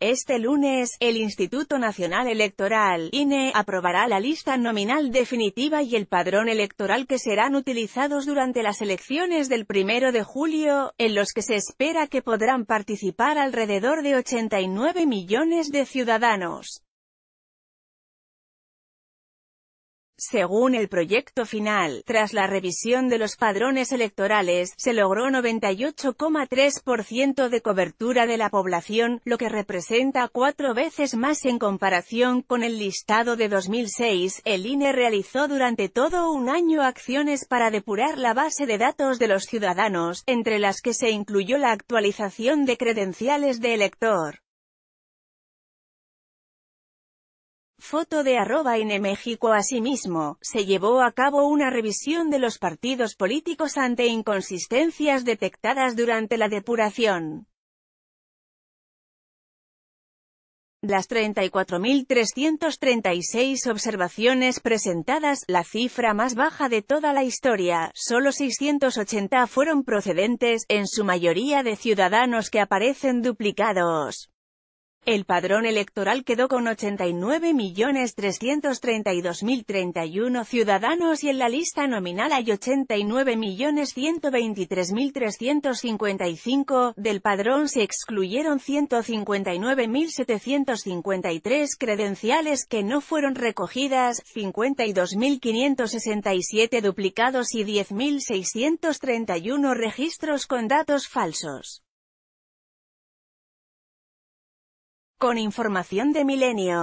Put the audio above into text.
Este lunes, el Instituto Nacional Electoral, INE, aprobará la lista nominal definitiva y el padrón electoral que serán utilizados durante las elecciones del 1 de julio, en los que se espera que podrán participar alrededor de 89 millones de ciudadanos. Según el proyecto final, tras la revisión de los padrones electorales, se logró 98,3% de cobertura de la población, lo que representa cuatro veces más en comparación con el listado de 2006. El INE realizó durante todo un año acciones para depurar la base de datos de los ciudadanos, entre las que se incluyó la actualización de credenciales de elector. Foto de arroba en México Asimismo, se llevó a cabo una revisión de los partidos políticos ante inconsistencias detectadas durante la depuración. Las 34.336 observaciones presentadas, la cifra más baja de toda la historia, solo 680 fueron procedentes, en su mayoría de ciudadanos que aparecen duplicados. El padrón electoral quedó con 89.332.031 ciudadanos y en la lista nominal hay 89.123.355, del padrón se excluyeron 159.753 credenciales que no fueron recogidas, 52.567 duplicados y 10.631 registros con datos falsos. Con información de Milenio.